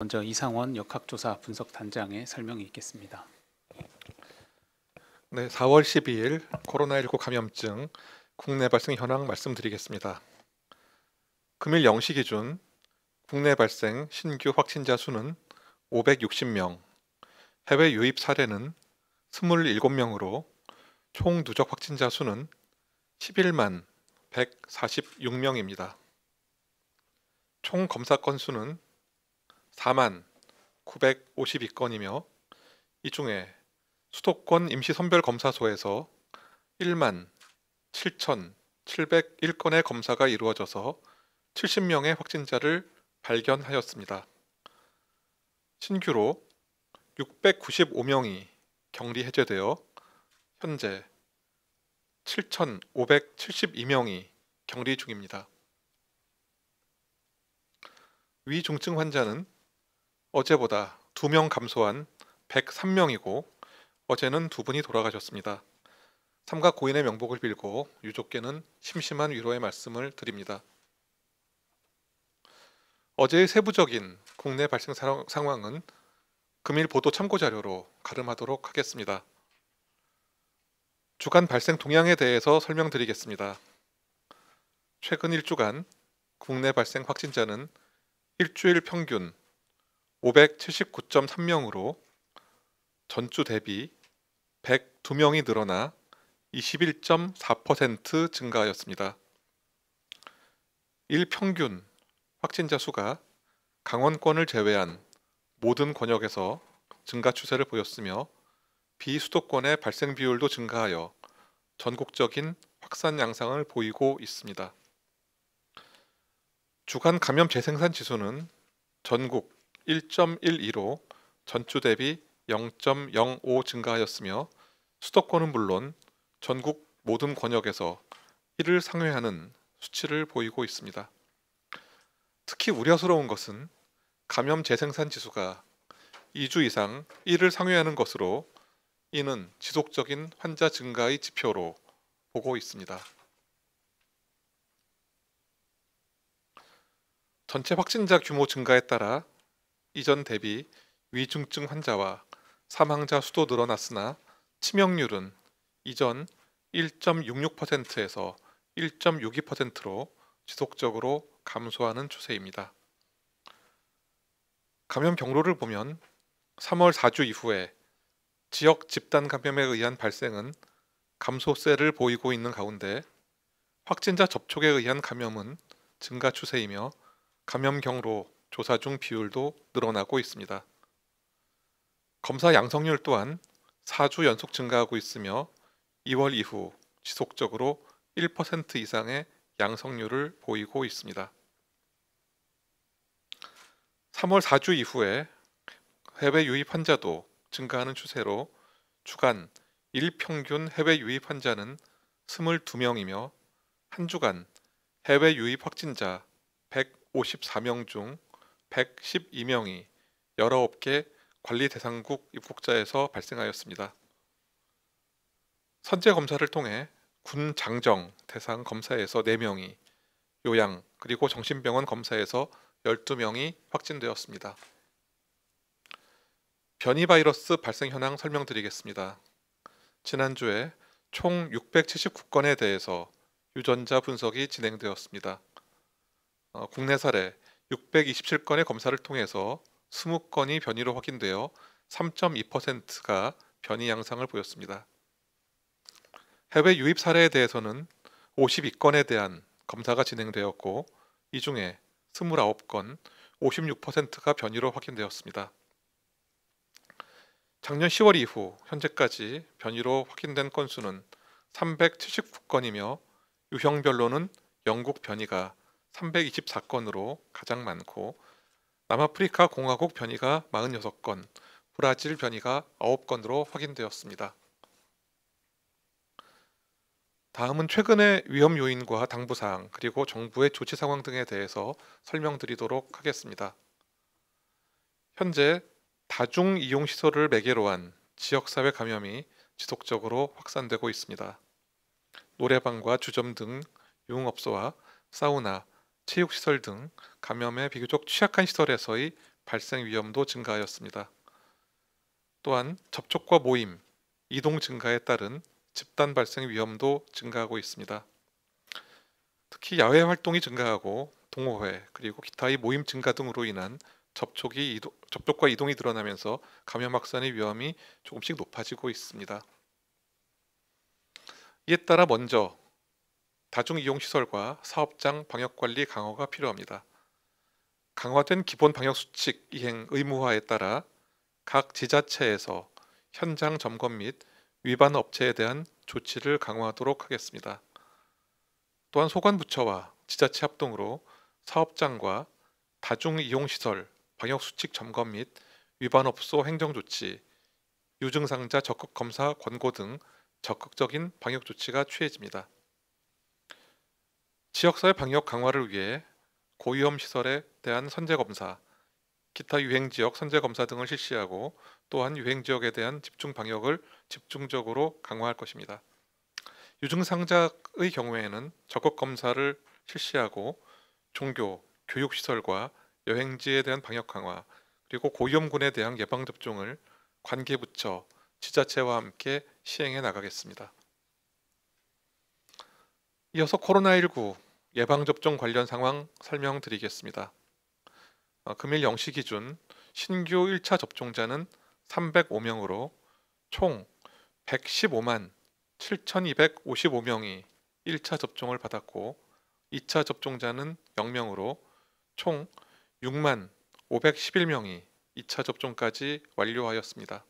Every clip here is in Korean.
먼저 이상원 역학조사 분석단장의 설명이 있겠습니다. 네, 4월 12일 코로나19 감염증 국내 발생 현황 말씀드리겠습니다. 금일 0시 기준 국내 발생 신규 확진자 수는 560명, 해외 유입 사례는 27명으로 총 누적 확진자 수는 11만 146명입니다. 총 검사 건수는 4만 952건이며 이 중에 수도권 임시선별검사소에서 1만 7,701건의 검사가 이루어져서 70명의 확진자를 발견하였습니다. 신규로 695명이 격리 해제되어 현재 7,572명이 격리 중입니다. 위중증 환자는 어제보다 2명 감소한 103명이고 어제는 두 분이 돌아가셨습니다. 삼각 고인의 명복을 빌고 유족께는 심심한 위로의 말씀을 드립니다. 어제의 세부적인 국내 발생 상황은 금일 보도 참고 자료로 가름하도록 하겠습니다. 주간 발생 동향에 대해서 설명드리겠습니다. 최근 1주간 국내 발생 확진자는 일주일 평균 579.3명으로 전주 대비 102명이 늘어나 21.4% 증가하였습니다. 일평균 확진자 수가 강원권을 제외한 모든 권역에서 증가 추세를 보였으며 비수도권의 발생 비율도 증가하여 전국적인 확산 양상을 보이고 있습니다. 주간 감염 재생산 지수는 전국 1.12로 전주 대비 0.05 증가하였으며 수도권은 물론 전국 모든 권역에서 이를 상회하는 수치를 보이고 있습니다. 특히 우려스러운 것은 감염 재생산 지수가 2주 이상 이를 상회하는 것으로 이는 지속적인 환자 증가의 지표로 보고 있습니다. 전체 확진자 규모 증가에 따라 이전 대비 위중증 환자와 사망자 수도 늘어났으나 치명률은 이전 1.66%에서 1.62%로 지속적으로 감소하는 추세입니다. 감염 경로를 보면 3월 4주 이후에 지역 집단 감염에 의한 발생은 감소세를 보이고 있는 가운데 확진자 접촉에 의한 감염은 증가 추세이며 감염 경로 조사 중 비율도 늘어나고 있습니다. 검사 양성률 또한 4주 연속 증가하고 있으며 2월 이후 지속적으로 1% 이상의 양성률을 보이고 있습니다. 3월 4주 이후에 해외 유입 환자도 증가하는 추세로 주간 일평균 해외 유입 환자는 22명이며 한 주간 해외 유입 확진자 154명 중 112명이 19개 관리 대상국 입국자에서 발생하였습니다. 선제 검사를 통해 군 장정 대상 검사에서 4명이 요양 그리고 정신병원 검사에서 12명이 확진되었습니다. 변이 바이러스 발생 현황 설명드리겠습니다. 지난주에 총 679건에 대해서 유전자 분석이 진행되었습니다. 어, 국내 사례 627건의 검사를 통해서 20건이 변이로 확인되어 3.2%가 변이 양상을 보였습니다. 해외 유입 사례에 대해서는 52건에 대한 검사가 진행되었고 이 중에 29건 56%가 변이로 확인되었습니다. 작년 10월 이후 현재까지 변이로 확인된 건수는 379건이며 유형별로는 영국 변이가 324건으로 가장 많고 남아프리카 공화국 변이가 46건, 브라질 변이가 9건으로 확인되었습니다. 다음은 최근의 위험 요인과 당부 사항 그리고 정부의 조치 상황 등에 대해서 설명드리도록 하겠습니다. 현재 다중 이용 시설을 매개로 한 지역 사회 감염이 지속적으로 확산되고 있습니다. 노래방과 주점 등 유흥업소와 사우나, 체육시설 등 감염에 비교적 취약한 시설에서의 발생 위험도 증가하였습니다. 또한 접촉과 모임, 이동 증가에 따른 집단 발생 위험도 증가하고 있습니다. 특히 야외 활동이 증가하고 동호회 그리고 기타의 모임 증가 등으로 인한 접촉이 이동, 접촉과 이동이 늘어나면서 감염 확산의 위험이 조금씩 높아지고 있습니다. 이에 따라 먼저 다중이용시설과 사업장 방역관리 강화가 필요합니다. 강화된 기본 방역수칙 이행 의무화에 따라 각 지자체에서 현장 점검 및 위반 업체에 대한 조치를 강화하도록 하겠습니다. 또한 소관부처와 지자체 합동으로 사업장과 다중이용시설 방역수칙 점검 및 위반업소 행정조치, 유증상자 적극검사 권고 등 적극적인 방역조치가 취해집니다. 지역사회 방역 강화를 위해 고위험 시설에 대한 선제 검사, 기타 유행 지역 선제 검사 등을 실시하고 또한 유행 지역에 대한 집중 방역을 집중적으로 강화할 것입니다. 유증상자의 경우에는 적극 검사를 실시하고 종교, 교육 시설과 여행지에 대한 방역 강화, 그리고 고위험군에 대한 예방 접종을 관계 부처, 지자체와 함께 시행해 나가겠습니다. 이어서 코로나19 예방접종 관련 상황 설명드리겠습니다. 어, 금일 0시 기준 신규 1차 접종자는 305명으로 총 115만 7,255명이 1차 접종을 받았고 2차 접종자는 0명으로 총 6만 511명이 2차 접종까지 완료하였습니다.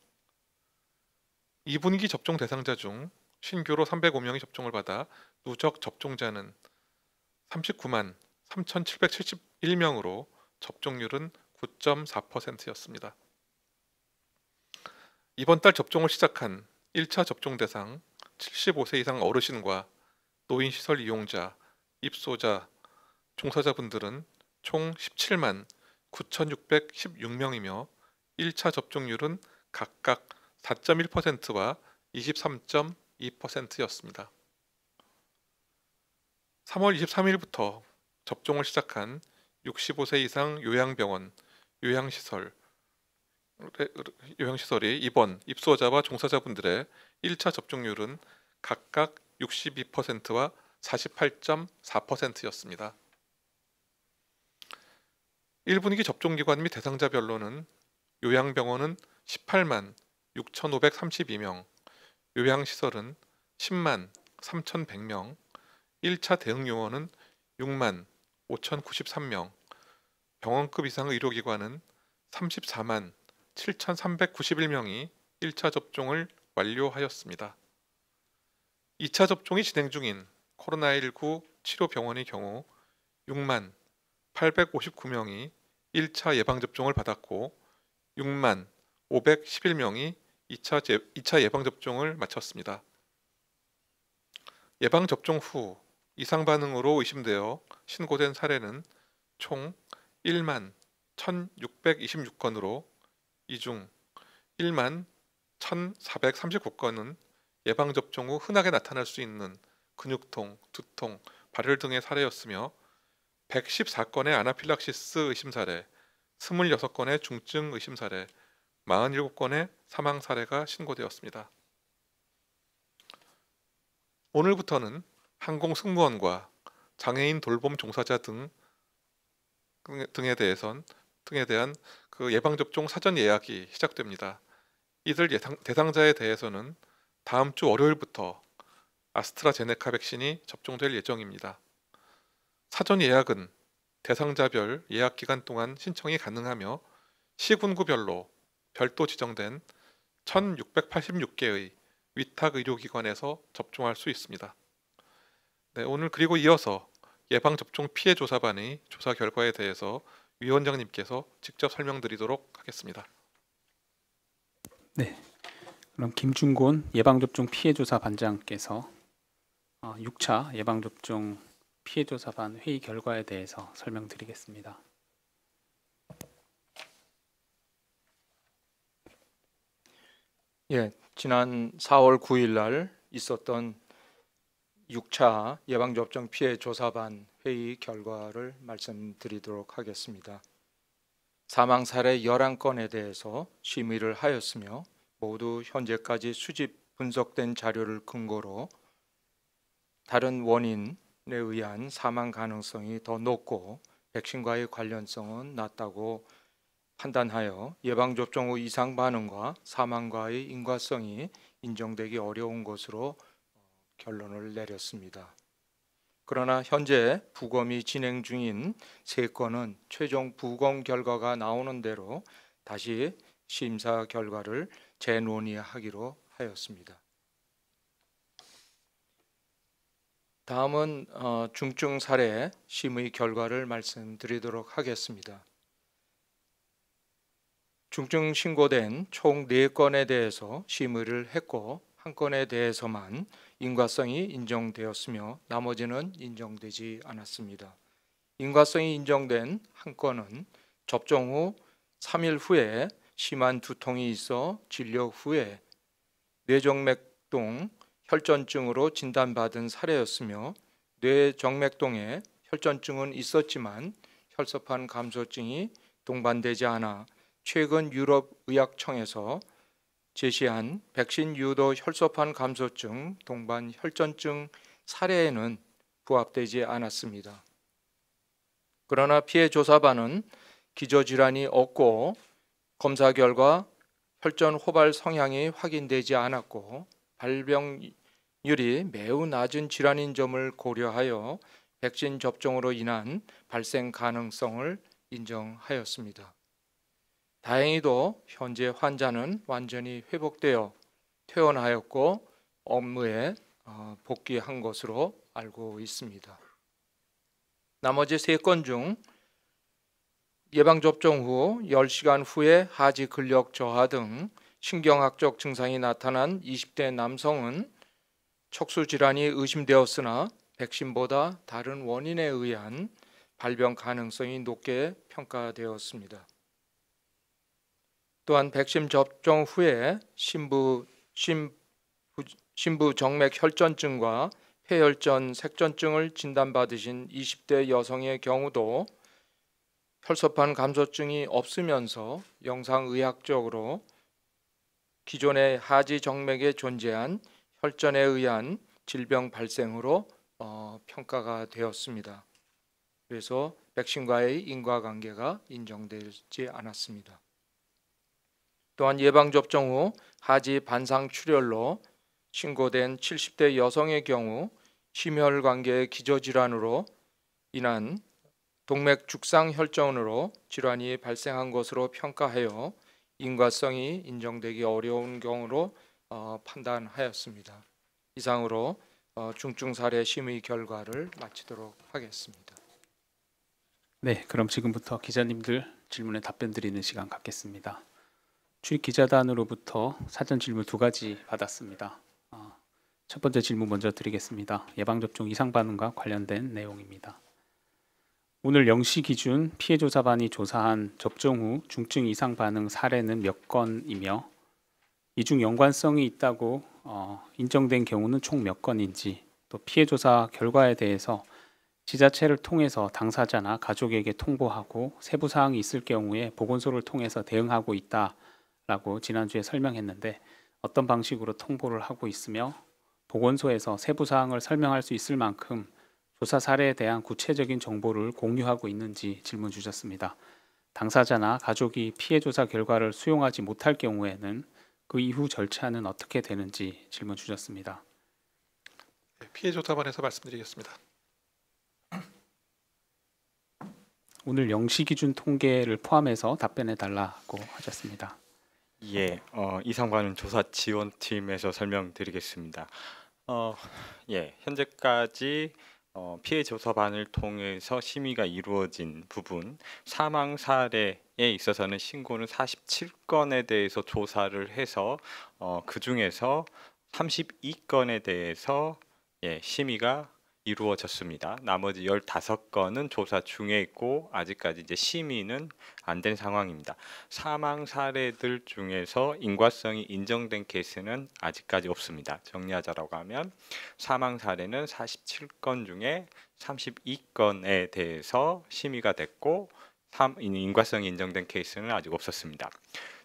2분기 접종 대상자 중 신규로 305명이 접종을 받아 누적 접종자는 39만 3,771명으로 접종률은 9.4%였습니다. 이번 달 접종을 시작한 1차 접종 대상 75세 이상 어르신과 노인 시설 이용자, 입소자, 종사자분들은 총 17만 9,616명이며 1차 접종률은 각각 4.1%와 23.2%였습니다. 3월 23일부터 접종을 시작한 65세 이상 요양병원, 요양시설, 요양시설이 이번 입소자와 종사자분들의 1차 접종률은 각각 62%와 48.4%였습니다. 1분기 접종기관 및 대상자별로는 요양병원은 18만 6,532명, 요양시설은 10만 3,100명, 1차 대응 요원은 6만 5,093명, 병원급 이상 의료기관은 34만 7,391명이 1차 접종을 완료하였습니다. 2차 접종이 진행 중인 코로나19 치료 병원의 경우 6만 859명이 1차 예방접종을 받았고 6만 511명이 2차, 2차 예방접종을 마쳤습니다. 예방접종 후 이상 반응으로 의심되어 신고된 사례는 총 1만 1,626건으로 이 중 1만 1,439건은 예방 접종 후 흔하게 나타날 수 있는 근육통, 두통, 발열 등의 사례였으며 114건의 아나필락시스 의심 사례, 26건의 중증 의심 사례, 47건의 사망 사례가 신고되었습니다. 오늘부터는 항공 승무원과 장애인 돌봄 종사자 등 등에 대해선 등에 대한 그 예방 접종 사전 예약이 시작됩니다. 이들 예상, 대상자에 대해서는 다음 주 월요일부터 아스트라제네카 백신이 접종될 예정입니다. 사전 예약은 대상자별 예약 기간 동안 신청이 가능하며 시군구별로 별도 지정된 1,686개의 위탁 의료기관에서 접종할 수 있습니다. 네, 오늘 그리고 이어서 예방접종 피해 조사반의 조사 결과에 대해서 위원장님께서 직접 설명드리도록 하겠습니다. 네, 그럼 김준곤 예방접종 피해조사 반장께서 6차 어, 예방접종 피해조사반 회의 결과에 대해서 설명드리겠습니다. 예, 지난 4월 9일 날 있었던 6차 예방접종 피해 조사반 회의 결과를 말씀드리도록 하겠습니다. 사망 사례 11건에 대해서 심의를 하였으며 모두 현재까지 수집 분석된 자료를 근거로 다른 원인에 의한 사망 가능성이 더 높고 백신과의 관련성은 낮다고 판단하여 예방접종 후 이상 반응과 사망과의 인과성이 인정되기 어려운 것으로 결론을 내렸습니다. 그러나 현재 부검이 진행 중인 세 건은 최종 부검 결과가 나오는 대로 다시 심사 결과를 재논의하기로 하였습니다. 다음은 어, 중증 사례 심의 결과를 말씀드리도록 하겠습니다. 중증 신고된 총 4건에 대해서 심의를 했고 한 건에 대해서만 인과성이 인정되었으며 나머지는 인정되지 않았습니다. 인과성이 인정된 한 건은 접종 후 3일 후에 심한 두통이 있어 진료 후에 뇌정맥동 혈전증으로 진단받은 사례였으며 뇌정맥동에 혈전증은 있었지만 혈소판 감소증이 동반되지 않아 최근 유럽 의학청에서 제시한 백신 유도 혈소판 감소증, 동반 혈전증 사례에는 부합되지 않았습니다. 그러나 피해 조사반은 기저질환이 없고 검사 결과 혈전 호발 성향이 확인되지 않았고 발병률이 매우 낮은 질환인 점을 고려하여 백신 접종으로 인한 발생 가능성을 인정하였습니다. 다행히도 현재 환자는 완전히 회복되어 퇴원하였고 업무에 어, 복귀한 것으로 알고 있습니다. 나머지 3건 중 예방접종 후 10시간 후에 하지 근력 저하 등 신경학적 증상이 나타난 20대 남성은 척수 질환이 의심되었으나 백신보다 다른 원인에 의한 발병 가능성이 높게 평가되었습니다. 또한 백신 접종 후에 신부 신부 신부 정맥 혈전증과 폐혈전 색전증을 진단받으신 20대 여성의 경우도 혈소판 감소증이 없으면서 영상의학적으로 기존의 하지 정맥에 존재한 혈전에 의한 질병 발생으로 어, 평가가 되었습니다. 그래서 백신과의 인과관계가 인정되지 않았습니다. 또한 예방접종 후 하지 반상 출혈로 신고된 70대 여성의 경우 심혈관계 기저질환으로 인한 동맥 죽상 혈전으로 질환이 발생한 것으로 평가하여 인과성이 인정되기 어려운 경우로 어, 판단하였습니다. 이상으로 어, 중증 사례 심의 결과를 마치도록 하겠습니다. 네, 그럼 지금부터 기자님들 질문에 답변 드리는 시간 갖겠습니다. 주입 기자단으로부터 사전 질문 두 가지 받았습니다. 어, 첫 번째 질문 먼저 드리겠습니다. 예방접종 이상 반응과 관련된 내용입니다. 오늘 0시 기준 피해 조사반이 조사한 접종 후 중증 이상 반응 사례는 몇 건이며 이중 연관성이 있다고 어, 인정된 경우는 총 몇 건인지 또 피해 조사 결과에 대해서 지자체를 통해서 당사자나 가족에게 통보하고 세부 사항이 있을 경우에 보건소를 통해서 대응하고 있다. 라고 지난주에 설명했는데 어떤 방식으로 통보를 하고 있으며 보건소에서 세부 사항을 설명할 수 있을 만큼 조사 사례에 대한 구체적인 정보를 공유하고 있는지 질문 주셨습니다. 당사자나 가족이 피해 조사 결과를 수용하지 못할 경우에는 그 이후 절차는 어떻게 되는지 질문 주셨습니다. 네, 피해 조사반에서 말씀드리겠습니다. 오늘 영시 기준 통계를 포함해서 답변해 달라고 하셨습니다. 예, 어, 이 상관은 조사 지원팀에서 설명드리겠습니다. 어, 예, 현재까지 어, 피해 조사반을 통해서 심의가 이루어진 부분 사망 사례에 있어서는 신고는 47건에 대해서 조사를 해서 어, 그 중에서 32건에 대해서 예, 심의가 이루어졌습니다. 나머지 15건은 조사 중에 있고 아직까지 이제 심의는 안 된 상황입니다. 사망 사례들 중에서 인과성이 인정된 케이스는 아직까지 없습니다. 정리하자라고 하면 사망 사례는 47건 중에 32건에 대해서 심의가 됐고 인과성이 인정된 케이스는 아직 없었습니다.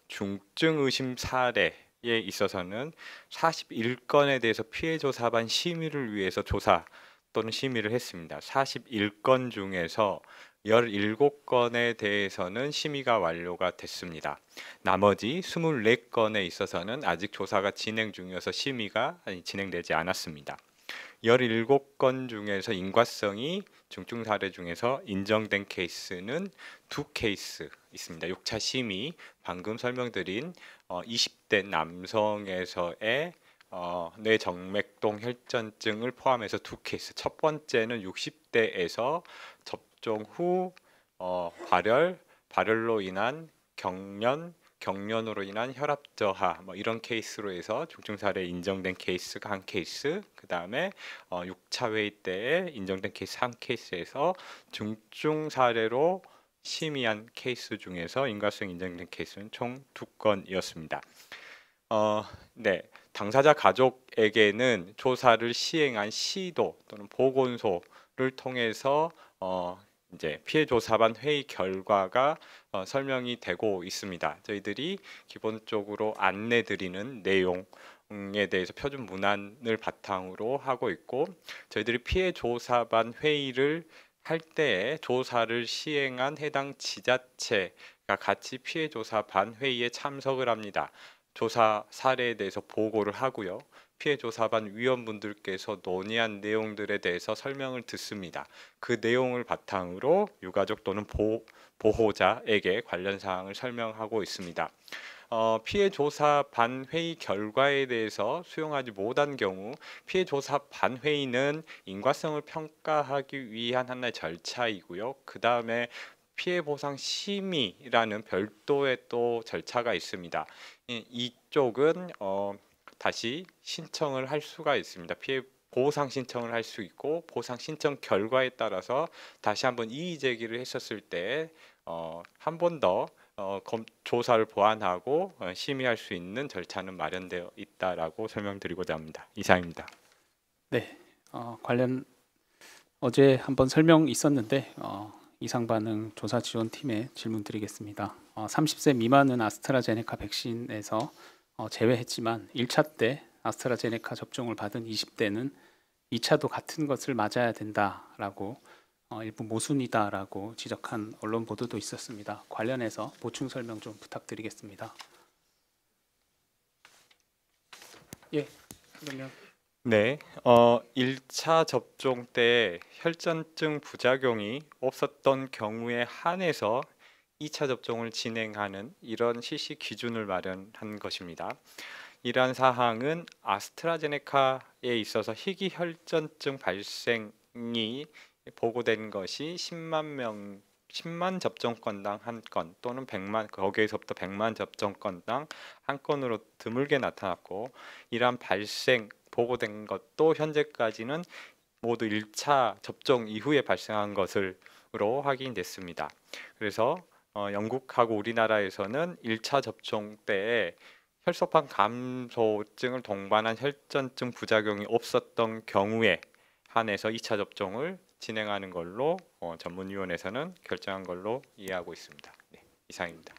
중증 의심 사례 에 있어서는 41건에 대해서 피해조사반 심의를 위해서 조사 또는 심의를 했습니다. 41건 중에서 17건에 대해서는 심의가 완료가 됐습니다. 나머지 24건에 있어서는 아직 조사가 진행 중이어서 심의가 진행되지 않았습니다. 17건 중에서 인과성이 중증 사례 중에서 인정된 케이스는 두 케이스 있습니다. 6차 심의 방금 설명드린 20대 어, 남성에서의 어, 뇌정맥동 혈전증을 포함해서 두 케이스. 첫 번째는 60대에서 접종 후 어, 발열, 발열로 인한 경련, 경련으로 인한 혈압 저하 뭐 이런 케이스로 해서 중증 사례 인정된 케이스가 한 케이스, 그 다음에 어, 6차 회의 때에 인정된 케이스 한 케이스에서 중증 사례로 심의한 케이스 중에서 인과성 인정된 케이스는 총 두 건이었습니다. 어, 네. 당사자 가족에게는 조사를 시행한 시도 또는 보건소를 통해서 어, 이제 피해 조사반 회의 결과가 어, 설명이 되고 있습니다. 저희들이 기본적으로 안내 드리는 내용 에 대해서 표준 문안을 바탕으로 하고 있고 저희들이 피해 조사반 회의를 할 때에 조사를 시행한 해당 지자체가 같이 피해 조사반 회의에 참석을 합니다. 조사 사례에 대해서 보고를 하고요. 피해 조사반 위원분들께서 논의한 내용들에 대해서 설명을 듣습니다. 그 내용을 바탕으로 유가족 또는 보, 보호자에게 관련 사항을 설명하고 있습니다. 어, 피해 조사 반 회의 결과에 대해서 수용하지 못한 경우 피해 조사 반 회의는 인과성을 평가하기 위한 하나의 절차이고요. 그 다음에 피해 보상 심의라는 별도의 또 절차가 있습니다. 이쪽은 어, 다시 신청을 할 수가 있습니다. 피해 보상 신청을 할 수 있고 보상 신청 결과에 따라서 다시 한번 이의 제기를 했었을 때한 어, 번더 어, 검, 조사를 보완하고 어, 심의할 수 있는 절차는 마련되어 있다라고 설명드리고자 합니다. 이상입니다. 네, 어, 관련 어제 한번 설명 있었는데 어, 이상 반응 조사 지원 팀에 질문 드리겠습니다. 어, 30세 미만은 아스트라제네카 백신에서 어, 제외했지만 1차 때 아스트라제네카 접종을 받은 20대는 2차도 같은 것을 맞아야 된다라고 어, 일부 모순이다라고 지적한 언론 보도도 있었습니다. 관련해서 보충 설명 좀 부탁드리겠습니다. 예, 그러면 네, 어, 1차 접종 때 혈전증 부작용이 없었던 경우에 한해서 2차 접종을 진행하는 이런 실시 기준을 마련한 것입니다. 이러한 사항은 아스트라제네카에 있어서 희귀혈전증 발생이 보고된 것이 10만 명 10만 접종건당 한 건 또는 100만 거기에서부터 100만 접종건당 한 건으로 드물게 나타났고 이러한 발생 보고된 것도 현재까지는 모두 1차 접종 이후에 발생한 것으로 확인됐습니다. 그래서 어, 영국하고 우리나라에서는 1차 접종 때에 혈소판 감소증을 동반한 혈전증 부작용이 없었던 경우에 한해서 2차 접종을 진행하는 걸로 어, 전문위원회에서는 결정한 걸로 이해하고 있습니다. 네, 이상입니다.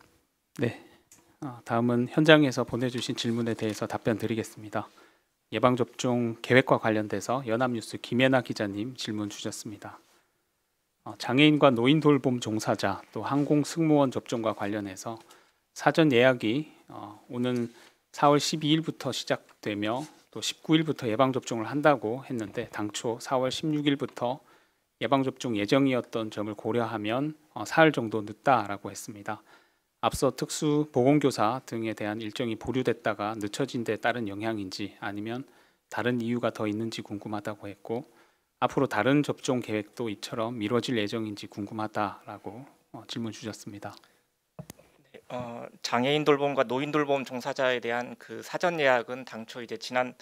네, 아, 다음은 현장에서 보내주신 질문에 대해서 답변 드리겠습니다. 예방접종 계획과 관련돼서 연합뉴스 김예나 기자님 질문 주셨습니다. 어, 장애인과 노인 돌봄 종사자 또 항공 승무원 접종과 관련해서 사전 예약이 어, 오는 4월 12일부터 시작되며 또 19일부터 예방 접종을 한다고 했는데 당초 4월 16일부터 예방 접종 예정이었던 점을 고려하면 어, 사흘 정도 늦다라고 했습니다. 앞서 특수 보건교사 등에 대한 일정이 보류됐다가 늦춰진 데 따른 영향인지 아니면 다른 이유가 더 있는지 궁금하다고 했고 앞으로 다른 접종 계획도 이처럼 미뤄질 예정인지 궁금하다라고 어, 질문 주셨습니다. 어, 장애인 돌봄과 노인 돌봄 종사자에 대한 그 사전 예약은 당초 이제 지난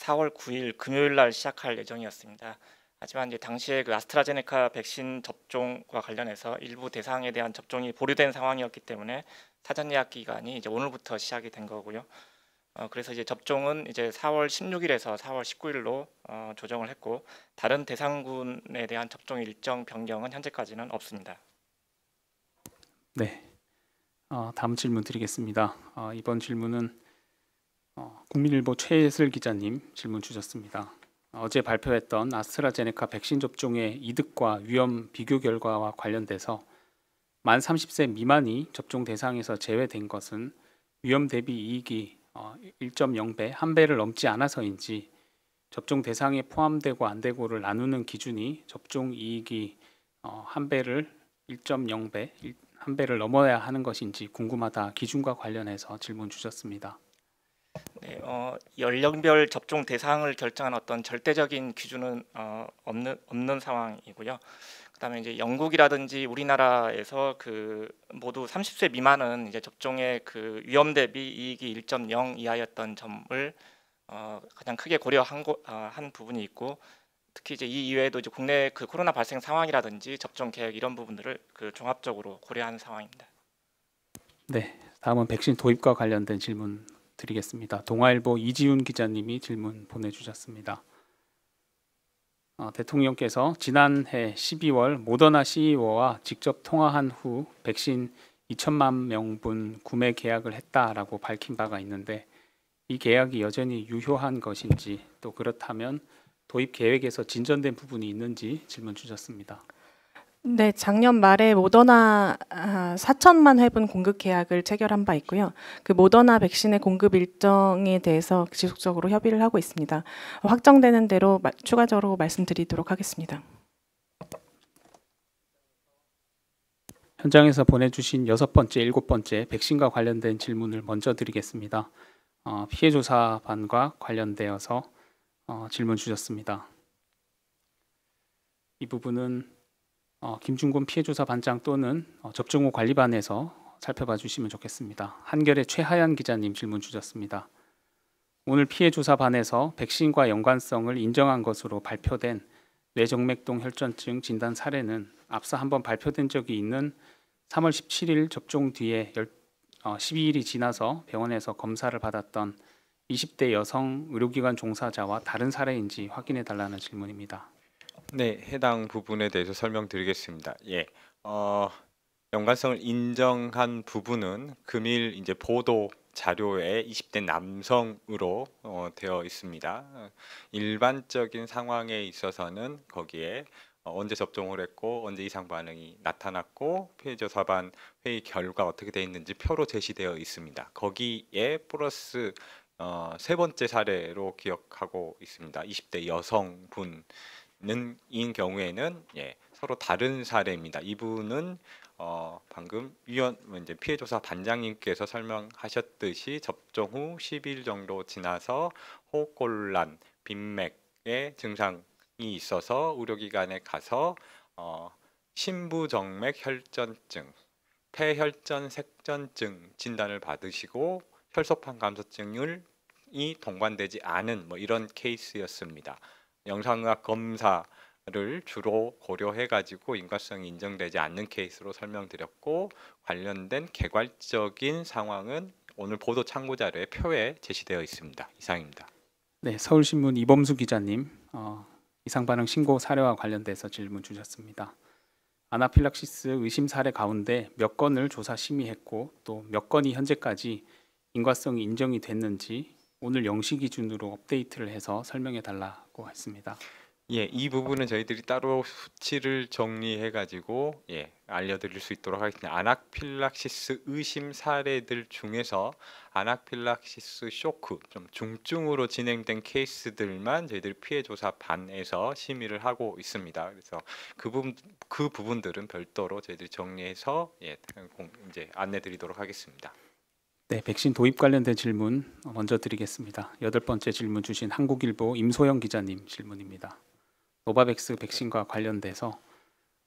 4월 9일 금요일 날 시작할 예정이었습니다. 하지만 이제 당시에 그 아스트라제네카 백신 접종과 관련해서 일부 대상에 대한 접종이 보류된 상황이었기 때문에 사전 예약 기간이 이제 오늘부터 시작이 된 거고요. 어, 그래서 이제 접종은 이제 4월 16일에서 4월 19일로 어, 조정을 했고 다른 대상군에 대한 접종 일정 변경은 현재까지는 없습니다. 네. 어, 다음 질문 드리겠습니다. 어, 이번 질문은 어, 국민일보 최예슬 기자님 질문 주셨습니다. 어제 발표했던 아스트라제네카 백신 접종의 이득과 위험 비교 결과와 관련돼서 만 30세 미만이 접종 대상에서 제외된 것은 위험 대비 이익이 1.0배, 어, 한 배를 넘지 않아서인지 접종 대상에 포함되고 안 되고를 나누는 기준이 접종 이익이 어, 한 배를 1.0배, 한 배를 넘어야 하는 것인지 궁금하다 기준과 관련해서 질문 주셨습니다. 네, 어, 연령별 접종 대상을 결정한 어떤 절대적인 기준은 어, 없는 없는 상황이고요. 그다음에 이제 영국이라든지 우리나라에서 그 모두 30세 미만은 이제 접종의 그 위험 대비 이익이 1.0 이하였던 점을 어, 가장 크게 고려한 거, 어, 한 부분이 있고 특히 이제 이 이외에도 이제 국내 그 코로나 발생 상황이라든지 접종 계획 이런 부분들을 그 종합적으로 고려한 상황입니다. 네, 다음은 백신 도입과 관련된 질문 드리겠습니다. 동아일보 이지훈 기자님이 질문 보내주셨습니다. 어, 대통령께서 지난해 12월 모더나 CEO와 직접 통화한 후 백신 2천만 명분 구매 계약을 했다라고 밝힌 바가 있는데 이 계약이 여전히 유효한 것인지 또 그렇다면 도입 계획에서 진전된 부분이 있는지 질문 주셨습니다. 네, 작년 말에 모더나 4천만 아, 회분 공급 계약을 체결한 바 있고요. 그 모더나 백신의 공급 일정에 대해서 지속적으로 협의를 하고 있습니다. 확정되는 대로 추가적으로 말씀드리도록 하겠습니다. 현장에서 보내주신 여섯 번째, 일곱 번째 백신과 관련된 질문을 먼저 드리겠습니다. 어, 피해 조사반과 관련되어서 어, 질문 주셨습니다. 이 부분은 어, 김중곤 피해조사 반장 또는 어, 접종 후 관리반에서 살펴봐 주시면 좋겠습니다. 한결의 최하연 기자님 질문 주셨습니다. 오늘 피해조사반에서 백신과 연관성을 인정한 것으로 발표된 뇌정맥동 혈전증 진단 사례는 앞서 한번 발표된 적이 있는 3월 17일 접종 뒤에 12일이 어, 지나서 병원에서 검사를 받았던 20대 여성 의료기관 종사자와 다른 사례인지 확인해 달라는 질문입니다. 네, 해당 부분에 대해서 설명드리겠습니다. 예, 어, 연관성을 인정한 부분은 금일 이제 보도 자료에 20대 남성으로 어, 되어 있습니다. 일반적인 상황에 있어서는 거기에 어, 언제 접종을 했고 언제 이상 반응이 나타났고 피해 사반 회의 결과 어떻게 되 있는지 표로 제시되어 있습니다. 거기에 플러스 어, 세 번째 사례로 기억하고 있습니다. 20대 여성분. 는 경우에는 예, 서로 다른 사례입니다. 이분은 어, 방금 위원 뭐 이제 피해 조사 반장님께서 설명하셨듯이 접종 후 10일 정도 지나서 호흡곤란, 빈맥의 증상이 있어서 의료기관에 가서 어, 심부정맥 혈전증, 폐혈전 색전증 진단을 받으시고 혈소판 감소증을 이 동반되지 않은 뭐 이런 케이스였습니다. 영상의학 검사를 주로 고려해가지고 인과성이 인정되지 않는 케이스로 설명드렸고 관련된 개괄적인 상황은 오늘 보도 참고 자료의 표에 제시되어 있습니다. 이상입니다. 네, 서울신문 이범수 기자님 어, 이상 반응 신고 사례와 관련돼서 질문 주셨습니다. 아나필락시스 의심 사례 가운데 몇 건을 조사 심의했고 또 몇 건이 현재까지 인과성이 인정이 됐는지 오늘 영시 기준으로 업데이트를 해서 설명해 달라고 했습니다. 예, 이 부분은 저희들이 따로 수치를 정리해 가지고 예, 알려드릴 수 있도록 하겠습니다. 아나필락시스 의심 사례들 중에서 아나필락시스 쇼크 좀 중증으로 진행된 케이스들만 저희들 피해 조사 반에서 심의를 하고 있습니다. 그래서 그 부분 그 부분들은 별도로 저희들이 정리해서 예, 이제 안내드리도록 하겠습니다. 네, 백신 도입 관련된 질문 먼저 드리겠습니다. 여덟 번째 질문 주신 한국일보 임소영 기자님 질문입니다. 노바백스 백신과 관련돼서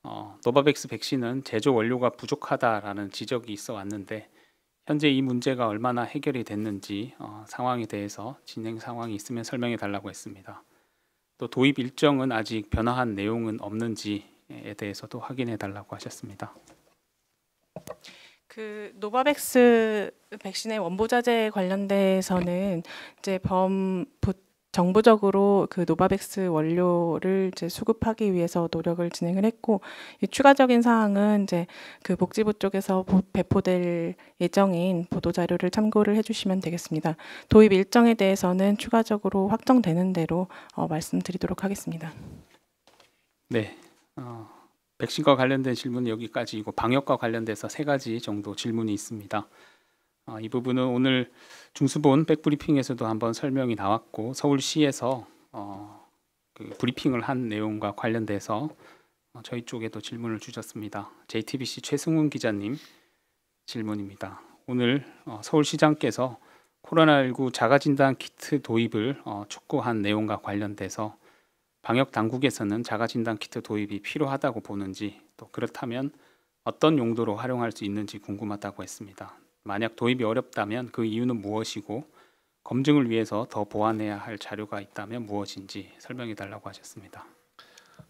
어, 노바백스 백신은 제조 원료가 부족하다라는 지적이 있어 왔는데 현재 이 문제가 얼마나 해결이 됐는지 어, 상황에 대해서 진행 상황이 있으면 설명해 달라고 했습니다. 또 도입 일정은 아직 변화한 내용은 없는지에 대해서도 확인해 달라고 하셨습니다. 그 노바백스 백신의 원보자재 관련돼서는 이제 범 정부적으로 그 노바백스 원료를 이제 수급하기 위해서 노력을 진행을 했고 이 추가적인 사항은 이제 그 복지부 쪽에서 배포될 예정인 보도 자료를 참고를 해주시면 되겠습니다. 도입 일정에 대해서는 추가적으로 확정되는 대로 어, 말씀드리도록 하겠습니다. 네. 어, 백신과 관련된 질문 여기까지이고 방역과 관련돼서 세 가지 정도 질문이 있습니다. 어, 이 부분은 오늘 중수본 백브리핑에서도 한번 설명이 나왔고 서울시에서 어, 그 브리핑을 한 내용과 관련돼서 어, 저희 쪽에도 질문을 주셨습니다. JTBC 최승훈 기자님 질문입니다. 오늘 어, 서울시장께서 코로나19 자가진단 키트 도입을 어, 촉구한 내용과 관련돼서 방역 당국에서는 자가진단 키트 도입이 필요하다고 보는지 또 그렇다면 어떤 용도로 활용할 수 있는지 궁금하다고 했습니다. 만약 도입이 어렵다면 그 이유는 무엇이고 검증을 위해서 더 보완해야 할 자료가 있다면 무엇인지 설명해 달라고 하셨습니다.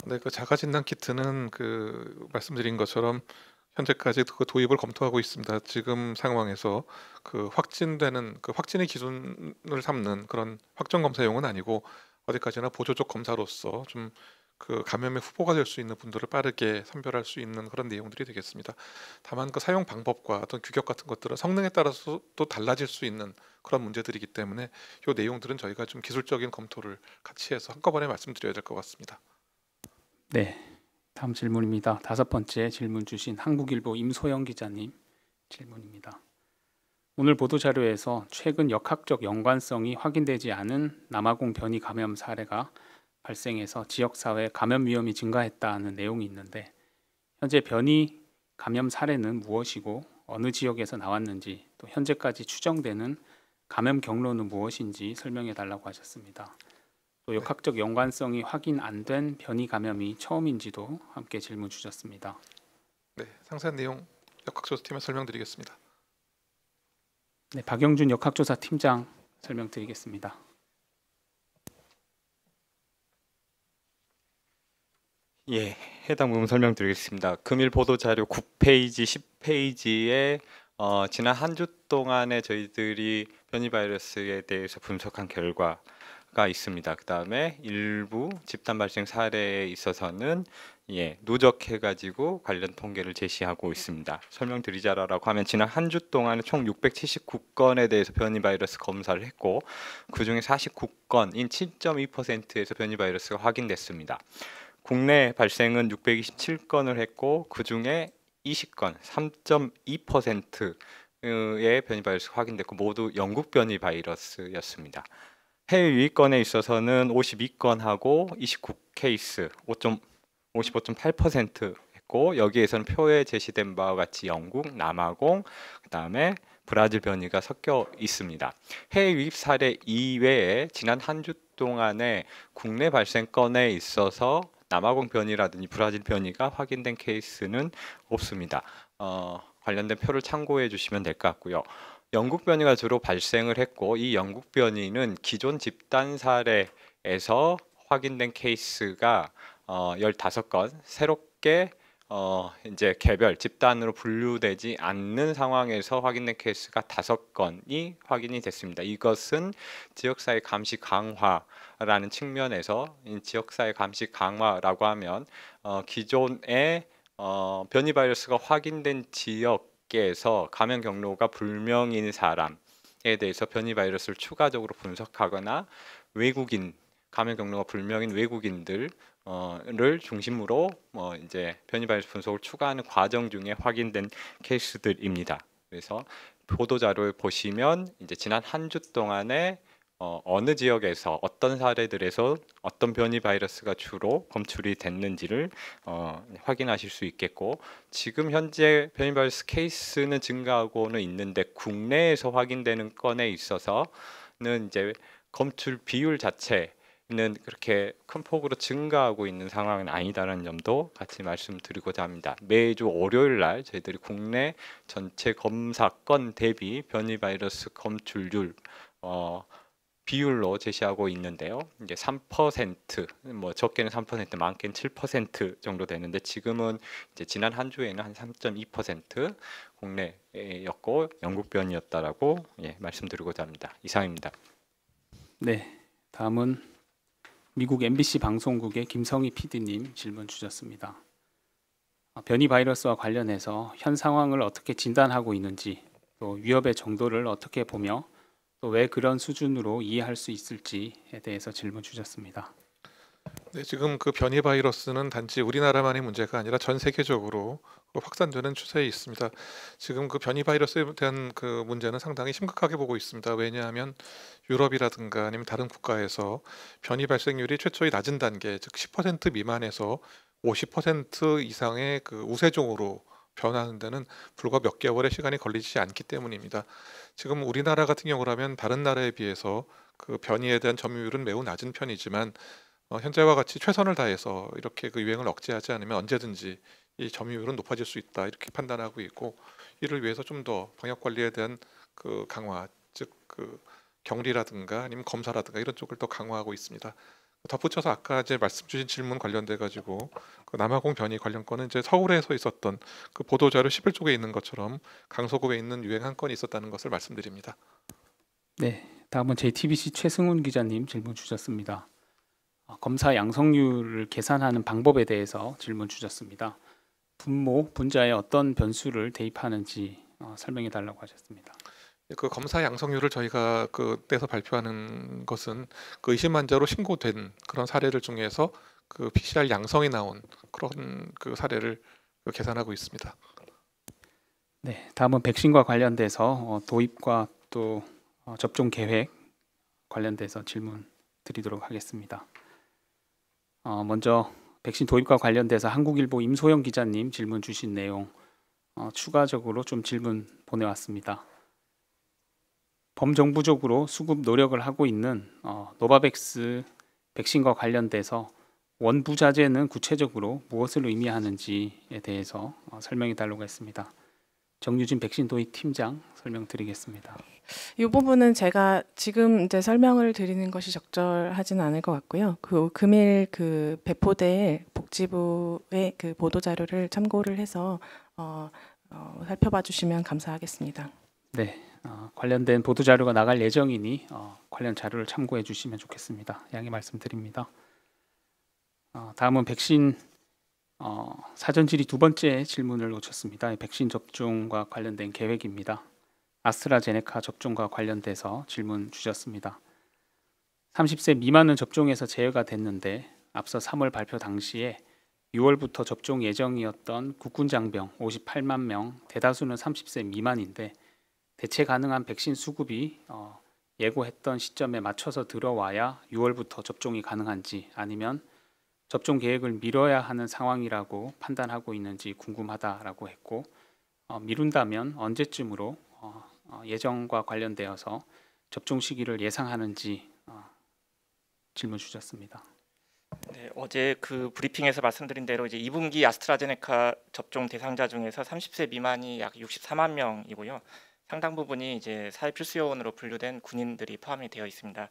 네, 그 자가 진단 키트는 그 말씀드린 것처럼 현재까지 그 도입을 검토하고 있습니다. 지금 상황에서 그 확진되는 그 확진의 기준을 삼는 그런 확정 검사용은 아니고 어디까지나 보조적 검사로서 좀 그 감염의 후보가 될 수 있는 분들을 빠르게 선별할 수 있는 그런 내용들이 되겠습니다. 다만 그 사용 방법과 어떤 규격 같은 것들은 성능에 따라서 또 달라질 수 있는 그런 문제들이기 때문에 이 내용들은 저희가 좀 기술적인 검토를 같이 해서 한꺼번에 말씀드려야 될 것 같습니다. 네, 다음 질문입니다. 다섯 번째 질문 주신 한국일보 임소영 기자님 질문입니다. 오늘 보도자료에서 최근 역학적 연관성이 확인되지 않은 남아공 변이 감염 사례가 발생해서 지역사회 감염 위험이 증가했다는 내용이 있는데 현재 변이 감염 사례는 무엇이고 어느 지역에서 나왔는지 또 현재까지 추정되는 감염 경로는 무엇인지 설명해 달라고 하셨습니다. 또 네. 역학적 연관성이 확인 안 된 변이 감염이 처음인지도 함께 질문 주셨습니다. 네, 상세한 내용 역학조사팀에 설명드리겠습니다. 네, 박영준 역학조사 팀장 설명드리겠습니다. 예, 해당 부분 설명드리겠습니다. 금일 보도 자료 9페이지, 10페이지에 어, 지난 한 주 동안에 저희들이 변이 바이러스에 대해서 분석한 결과가 있습니다. 그 다음에 일부 집단 발생 사례에 있어서는 예, 누적해가지고 관련 통계를 제시하고 있습니다. 설명드리자라고 하면 지난 한 주 동안 총 679건에 대해서 변이 바이러스 검사를 했고 그 중에 49건인 7.2%에서 변이 바이러스가 확인됐습니다. 국내 발생은 627건을 했고 그 중에 20건 3.2%의 변이 바이러스 확인됐고 모두 영국 변이 바이러스였습니다. 해외 유입권에 있어서는 52건하고 29 케이스 5. 55.8% 했고 여기에서는 표에 제시된 바와 같이 영국, 남아공, 그다음에 브라질 변이가 섞여 있습니다. 해외 유입 사례 이외에 지난 한 주 동안에 국내 발생 건에 있어서 남아공 변이라든지 브라질 변이가 확인된 케이스는 없습니다. 어, 관련된 표를 참고해 주시면 될 것 같고요. 영국 변이가 주로 발생을 했고 이 영국 변이는 기존 집단 사례에서 확인된 케이스가 어, 15건 새롭게 어, 이제 개별 집단으로 분류되지 않는 상황에서 확인된 케이스가 다섯 건이 확인이 됐습니다. 이것은 지역사회 감시 강화라는 측면에서 지역사회 감시 강화라고 하면 어, 기존의 어, 변이 바이러스가 확인된 지역에서 감염 경로가 불명인 사람에 대해서 변이 바이러스를 추가적으로 분석하거나 외국인 감염 경로가 불명인 외국인들 어를 중심으로 뭐 이제 편의발수 분석을 추가하는 과정 중에 확인된 케이스들입니다. 그래서 보도자료를 보시면 이제 지난 한 주 동안에 어, 어느 지역에서 어떤 사례들에서 어떤 변이 바이러스가 주로 검출이 됐는지를 어, 확인하실 수 있겠고 지금 현재 변이 바이러스 케이스는 증가하고는 있는데 국내에서 확인되는 건에 있어서는 이제 검출 비율 자체 는 그렇게 큰 폭으로 증가하고 있는 상황은 아니다라는 점도 같이 말씀드리고자 합니다. 매주 월요일 날 저희들이 국내 전체 검사 건 대비 변이 바이러스 검출률 어, 비율로 제시하고 있는데요. 이제 3%뭐 적게는 3% 많게는 7% 정도 되는데 지금은 이제 지난 한 주에는 한 3.2% 국내였고 영국 변이었다라고 예, 말씀드리고자 합니다. 이상입니다. 네. 다음은 미국 MBC 방송국의 김성희 PD님 질문 주셨습니다. 아, 변이 바이러스와 관련해서 현 상황을 어떻게 진단하고 있는지, 또 위협의 정도를 어떻게 보며 또 왜 그런 수준으로 이해할 수 있을지에 대해서 질문 주셨습니다. 네, 지금 그 변이 바이러스는 단지 우리나라만의 문제가 아니라 전 세계적으로 확산되는 추세에 있습니다. 지금 그 변이 바이러스에 대한 그 문제는 상당히 심각하게 보고 있습니다. 왜냐하면 유럽이라든가 아니면 다른 국가에서 변이 발생률이 최초의 낮은 단계, 즉 10% 미만에서 50% 이상의 그 우세종으로 변하는 데는 불과 몇 개월의 시간이 걸리지 않기 때문입니다. 지금 우리나라 같은 경우라면 다른 나라에 비해서 그 변이에 대한 점유율은 매우 낮은 편이지만 어, 현재와 같이 최선을 다해서 이렇게 그 유행을 억제하지 않으면 언제든지 이 점유율은 높아질 수 있다 이렇게 판단하고 있고 이를 위해서 좀 더 방역 관리에 대한 그 강화 즉그 격리라든가 아니면 검사라든가 이런 쪽을 더 강화하고 있습니다. 덧붙여서 아까 이제 말씀 주신 질문 관련돼 가지고 그 남아공 변이 관련 건은 이제 서울에서 있었던 그 보도 자료 11쪽에 있는 것처럼 강서구에 있는 유행 한 건이 있었다는 것을 말씀드립니다. 네, 다음은 JTBC 최승훈 기자님 질문 주셨습니다. 검사 양성률을 계산하는 방법에 대해서 질문 주셨습니다. 분모, 분자에 어떤 변수를 대입하는지 어, 설명해 달라고 하셨습니다. 예, 그 검사 양성률을 저희가 그때서 발표하는 것은 그 의심 환자로 신고된 그런 사례들 중에서 그 PCR 양성이 나온 그런 그 사례를 계산하고 있습니다. 네, 다음은 백신과 관련돼서 어, 도입과 또 어, 접종 계획 관련돼서 질문 드리도록 하겠습니다. 어, 먼저 백신 도입과 관련돼서 한국일보 임소영 기자님 질문 주신 내용 어, 추가적으로 좀 질문 보내왔습니다. 범정부적으로 수급 노력을 하고 있는 어, 노바백스 백신과 관련돼서 원부자재는 구체적으로 무엇을 의미하는지에 대해서 어, 설명해 달라고 했습니다. 정유진 백신 도입 팀장 설명드리겠습니다. 이 부분은 제가 지금 이제 설명을 드리는 것이 적절하진 않을 것 같고요. 그 금일 그 배포될 복지부의 그 보도 자료를 참고를 해서 어, 어, 살펴봐 주시면 감사하겠습니다. 네, 어, 관련된 보도 자료가 나갈 예정이니 어, 관련 자료를 참고해 주시면 좋겠습니다. 양해 말씀드립니다. 어, 다음은 백신 어, 사전 질의 두 번째 질문을 놓쳤습니다. 백신 접종과 관련된 계획입니다. 아스트라제네카 접종과 관련돼서 질문 주셨습니다. 30세 미만은 접종에서 제외가 됐는데 앞서 3월 발표 당시에 6월부터 접종 예정이었던 국군 장병 58만 명, 대다수는 30세 미만인데 대체 가능한 백신 수급이 어, 예고했던 시점에 맞춰서 들어와야 6월부터 접종이 가능한지 아니면 접종 계획을 미뤄야 하는 상황이라고 판단하고 있는지 궁금하다라고 했고 어, 미룬다면 언제쯤으로 어, 어, 예정과 관련되어서 접종 시기를 예상하는지 어, 질문 주셨습니다. 네, 어제 그 브리핑에서 말씀드린 대로 이제 2분기 아스트라제네카 접종 대상자 중에서 30세 미만이 약 64만 명이고요. 상당 부분이 이제 사회 필수 요원으로 분류된 군인들이 포함이 되어 있습니다.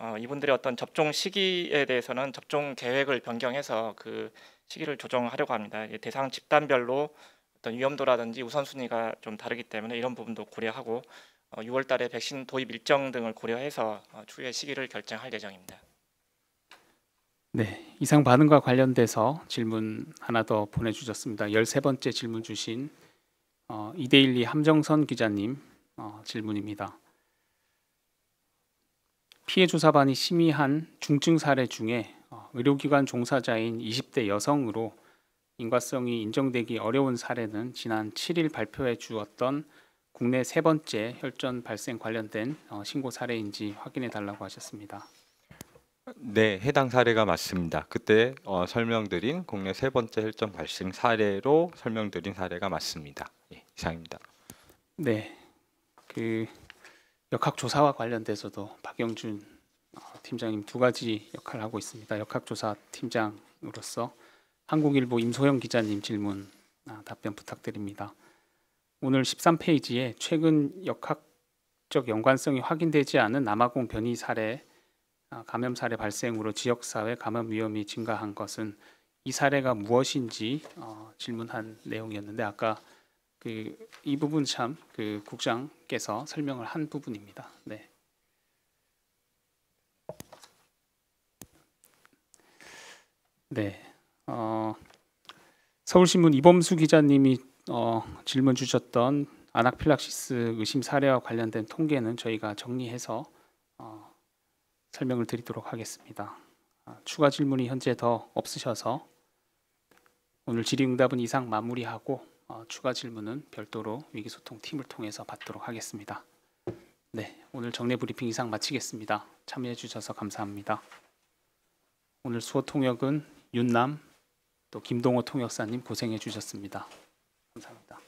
어, 이분들의 어떤 접종 시기에 대해서는 접종 계획을 변경해서 그 시기를 조정하려고 합니다. 예, 대상 집단별로 어떤 위험도라든지 우선순위가 좀 다르기 때문에 이런 부분도 고려하고 6월달에 어, 백신 도입 일정 등을 고려해서 어, 추후의 시기를 결정할 예정입니다. 네, 이상 반응과 관련돼서 질문 하나 더 보내주셨습니다. 13번째 질문 주신 어, 이데일리 함정선 기자님 어, 질문입니다. 피해 조사반이 심의한 중증 사례 중에 어, 의료기관 종사자인 20대 여성으로 인과성이 인정되기 어려운 사례는 지난 7일 발표해 주었던 국내 세 번째 혈전 발생 관련된 어, 신고 사례인지 확인해 달라고 하셨습니다. 네, 해당 사례가 맞습니다. 그때 어, 설명드린 국내 세 번째 혈전 발생 사례로 설명드린 사례가 맞습니다. 예, 이상입니다. 네, 그 역학 조사와 관련돼서도 박영준 어, 팀장님 두 가지 역할을 하고 있습니다. 역학 조사 팀장으로서 한국일보 임소영 기자님 질문 아, 답변 부탁드립니다. 오늘 13페이지에 최근 역학적 연관성이 확인되지 않은 남아공 변이 사례 아, 감염 사례 발생으로 지역사회 감염 위험이 증가한 것은 이 사례가 무엇인지 어, 질문한 내용이었는데 아까 그 이 부분 참그 국장께서 설명을 한 부분입니다. 네. 네. 어, 서울신문 이범수 기자님이 어, 질문 주셨던 아나필락시스 의심 사례와 관련된 통계는 저희가 정리해서 어, 설명을 드리도록 하겠습니다. 아, 추가 질문이 현재 더 없으셔서 오늘 질의응답은 이상 마무리하고 어, 추가 질문은 별도로 위기소통팀을 통해서 받도록 하겠습니다. 네, 오늘 정례 브리핑 이상 마치겠습니다. 참여해 주셔서 감사합니다. 오늘 수호 통역은 윤남 또 김동호 통역사님 고생해 주셨습니다. 감사합니다.